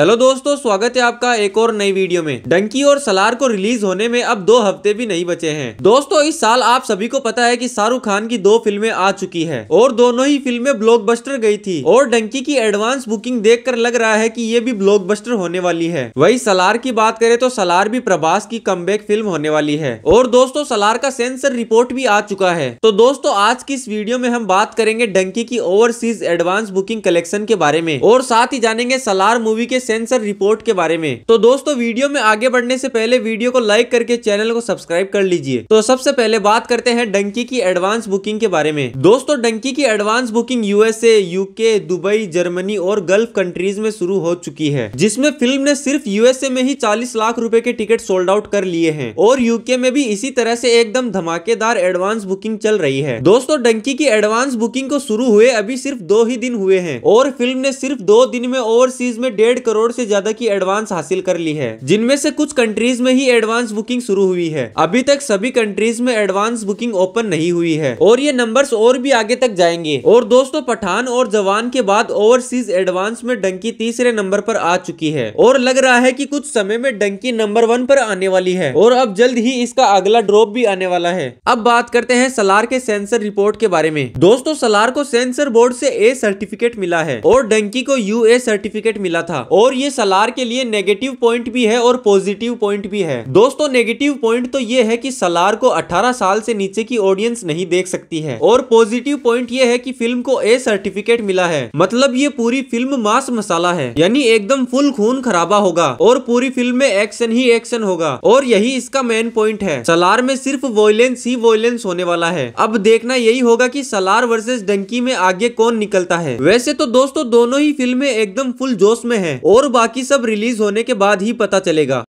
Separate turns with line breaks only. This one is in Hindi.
हेलो दोस्तों स्वागत है आपका एक और नई वीडियो में डंकी और सलार को रिलीज होने में अब दो हफ्ते भी नहीं बचे हैं दोस्तों इस साल आप सभी को पता है कि शाहरुख खान की दो फिल्में आ चुकी है और दोनों ही फिल्में ब्लॉकबस्टर गई थी और डंकी की एडवांस बुकिंग देखकर लग रहा है कि ये भी ब्लॉक होने वाली है वही सलार की बात करे तो सलार भी प्रभास की कम फिल्म होने वाली है और दोस्तों सलार का सेंसर रिपोर्ट भी आ चुका है तो दोस्तों आज की इस वीडियो में हम बात करेंगे डंकी की ओवरसीज एडवांस बुकिंग कलेक्शन के बारे में और साथ ही जानेंगे सलार मूवी के सेंसर रिपोर्ट के बारे में तो दोस्तों वीडियो में आगे बढ़ने से पहले वीडियो को लाइक करके चैनल को सब्सक्राइब कर लीजिए तो सबसे पहले बात करते हैं डंकी की एडवांस बुकिंग के बारे में दोस्तों डंकी की advance booking USA UK Dubai Germany और गल्फ कंट्रीज में शुरू हो चुकी है जिसमे फिल्म ने सिर्फ यूएसए में ही चालीस लाख रूपए के टिकट सोल्ड आउट कर लिए हैं और यूके में भी इसी तरह ऐसी एकदम धमाकेदार एडवांस बुकिंग चल रही है दोस्तों डंकी की एडवांस बुकिंग को शुरू हुए अभी सिर्फ दो ही दिन हुए हैं और फिल्म ने सिर्फ दो दिन में ओवरसीज में डेढ़ करोड़ करोड़ से ज्यादा की एडवांस हासिल कर ली है जिनमें से कुछ कंट्रीज में ही एडवांस बुकिंग शुरू हुई है अभी तक सभी कंट्रीज में एडवांस बुकिंग ओपन नहीं हुई है और ये नंबर और भी आगे तक जाएंगे और दोस्तों पठान और जवान के बाद ओवरसीज एडवांस में डंकी तीसरे नंबर आरोप आ चुकी है और लग रहा है की कुछ समय में डंकी नंबर वन आरोप आने वाली है और अब जल्द ही इसका अगला ड्रॉप भी आने वाला है अब बात करते हैं सलार के सेंसर रिपोर्ट के बारे में दोस्तों सलार को सेंसर बोर्ड से ए सर्टिफिकेट मिला है और डंकी को यू ए सर्टिफिकेट मिला था और ये सलार के लिए नेगेटिव पॉइंट भी है और पॉजिटिव पॉइंट भी है दोस्तों नेगेटिव पॉइंट तो ये है कि सलार को 18 साल से नीचे की ऑडियंस नहीं देख सकती है और पॉजिटिव पॉइंट ये है कि फिल्म को ए सर्टिफिकेट मिला है मतलब ये पूरी फिल्म मास मसाला है यानी एकदम फुल खून खराबा होगा और पूरी फिल्म में एक्शन ही एक्शन होगा और यही इसका मेन पॉइंट है सलार में सिर्फ वॉयलेंस ही वॉयलेंस होने वाला है अब देखना यही होगा की सलार वर्सेज डंकी में आगे कौन निकलता है वैसे तो दोस्तों दोनों ही फिल्म एकदम फुल जोश में है और बाकी सब रिलीज होने के बाद ही पता चलेगा